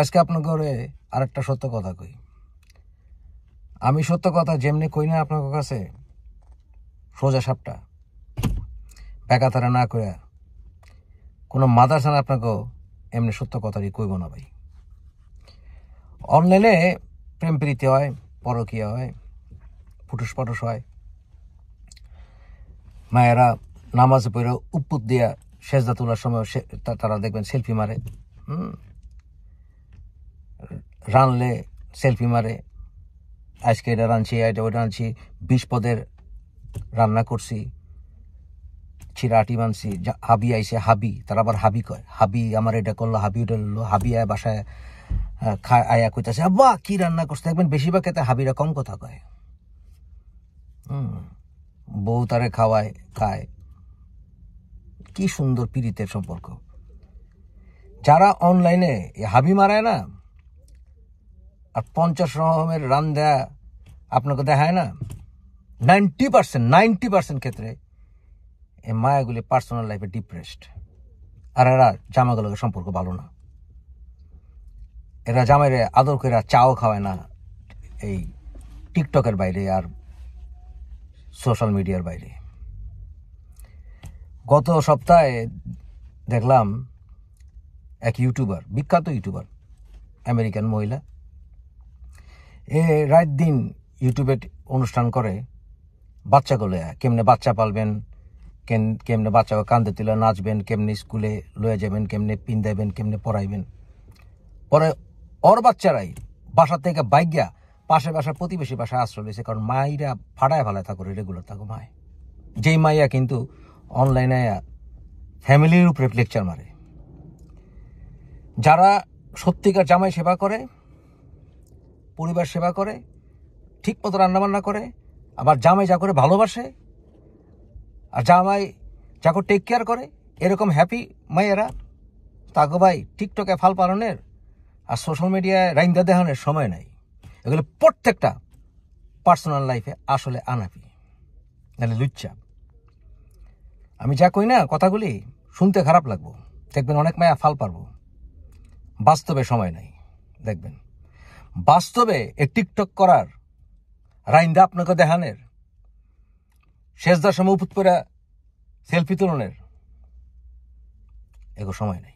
আজকে আপনাকে আর একটা সত্য কথা কই আমি সত্য কথা যেমনি কই না আপনার কাছে সোজা সাপটা বেকা তারা না করে কোনো মাদার আপনাকে এমনি সত্য কথারই কইব না ভাই অনলাইনে প্রেম প্রীতি হয় পরকীয়া হয় ফুটস ফটস হয় মায়েরা নামাজে পড়ে উপুত দিয়া সেজদা তোলার সময় তারা দেখবেন সেলফি মারে হুম রানলে সেলফি মারে আজকে এটা রাঁধছি এটা ওটা আনছি বিশ পদের রান্না করছি চিরাটি মানছি হাবি আইসে হাবি তারা আবার হাবি কয় হাবি আমার এটা করলো হাবি ওটা করলো হাবি আয় বাসায় খা আয়া কইতেছে বা কি রান্না করছে দেখবেন বেশিরভাগ ক্ষেত্রে হাবিরা কম কথা কয় বউ তারে খাওয়ায় খায় কি সুন্দর পীড়িতের সম্পর্ক যারা অনলাইনে হাবি মারায় না আর পঞ্চাশ রকমের রান দেয়া আপনাকে দেখায় না নাইনটি পার্সেন্ট নাইনটি পার্সেন্ট ক্ষেত্রে এই মায়াগুলি পার্সোনাল লাইফে ডিপ্রেসড আর এরা জামাগুলোকে সম্পর্ক ভালো না এরা জামাইরে আদর করে চাও খাওয়ায় না এই টিকটকের বাইরে আর সোশ্যাল মিডিয়ার বাইরে গত সপ্তাহে দেখলাম এক ইউটিউবার বিখ্যাত ইউটিউবার আমেরিকান মহিলা এ রাত দিন ইউটিউবে অনুষ্ঠান করে বাচ্চাগুলো কেমনে বাচ্চা পালবেন কেন কেমনে বাচ্চা কান্দে তুলে নাচবেন কেমনে স্কুলে লয়ে যাবেন কেমনে পিন দেবেন কেমনে পড়াইবেন পরে ওর বাচ্চারাই বাসা থেকে বাইজ্ঞা পাশে বাসা প্রতিবেশী বাসায় আশ্রয় লেছে কারণ মায়েরা ভাড়ায় ভাড়ায় থাকো রেগুলার থাকো মায় যেই মাইয়া কিন্তু অনলাইনে ফ্যামিলির উপরে লেকচার মারে যারা সত্যিকার জামাই সেবা করে পরিবার সেবা করে ঠিক মতো রান্নাবান্না করে আবার জামাই যা করে ভালোবাসে আর জামাই যা করে টেক কেয়ার করে এরকম হ্যাপি মেয়েরা তাকে ভাই টিকটকে ফাল পালনের আর সোশ্যাল মিডিয়ায় রাইন্দা দেহানের সময় নাই এগুলো প্রত্যেকটা পার্সোনাল লাইফে আসলে আনাপি নাহলে লুচ্চা আমি যা কই না কথাগুলি শুনতে খারাপ লাগবো দেখবেন অনেক মায়া ফাল পারবো বাস্তবে সময় নাই দেখবেন বাস্তবে এ টিকটক করার রাইন্দা আপনাকে দেখানের শেষদার সময় উপত করে সেলফি তুলনের এগো সময় নেই